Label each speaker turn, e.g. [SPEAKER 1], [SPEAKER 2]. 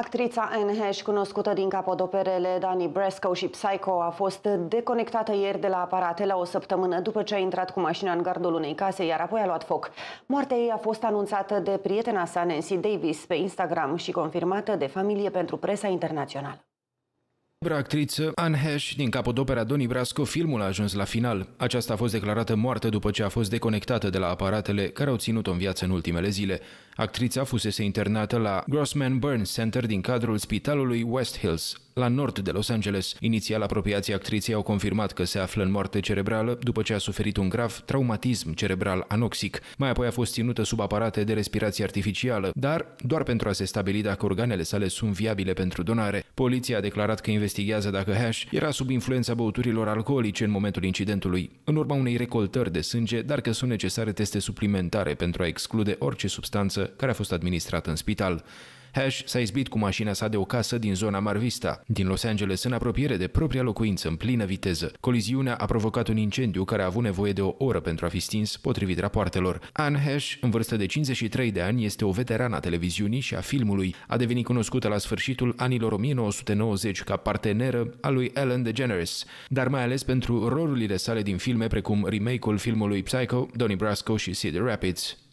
[SPEAKER 1] Actrița Anne Hesh, cunoscută din capodoperele Dani Bresco și Psycho, a fost deconectată ieri de la aparate la o săptămână după ce a intrat cu mașina în gardul unei case, iar apoi a luat foc. Moartea ei a fost anunțată de prietena sa Nancy Davis pe Instagram și confirmată de familie pentru presa internațională.
[SPEAKER 2] Libra actriță Anne Hesh din capodopera Doni Brasco, filmul a ajuns la final. Aceasta a fost declarată moartă după ce a fost deconectată de la aparatele care au ținut-o în viață în ultimele zile. Actrița fusese internată la Grossman Burn Center din cadrul spitalului West Hills, la nord de Los Angeles. Inițial, apropiații actriței au confirmat că se află în moarte cerebrală după ce a suferit un grav traumatism cerebral anoxic. Mai apoi a fost ținută sub aparate de respirație artificială, dar doar pentru a se stabili dacă organele sale sunt viabile pentru donare. Poliția a declarat că investigează dacă Hash era sub influența băuturilor alcoolice în momentul incidentului, în urma unei recoltări de sânge, dar că sunt necesare teste suplimentare pentru a exclude orice substanță care a fost administrat în spital. Hash s-a izbit cu mașina sa de o casă din zona Marvista, din Los Angeles, în apropiere de propria locuință, în plină viteză. Coliziunea a provocat un incendiu care a avut nevoie de o oră pentru a fi stins, potrivit rapoartelor. Anne Hash, în vârstă de 53 de ani, este o veterană a televiziunii și a filmului. A devenit cunoscută la sfârșitul anilor 1990 ca parteneră a lui Ellen DeGeneres, dar mai ales pentru rolurile sale din filme precum remake-ul filmului Psycho, Donnie Brasco și Cedar Rapids.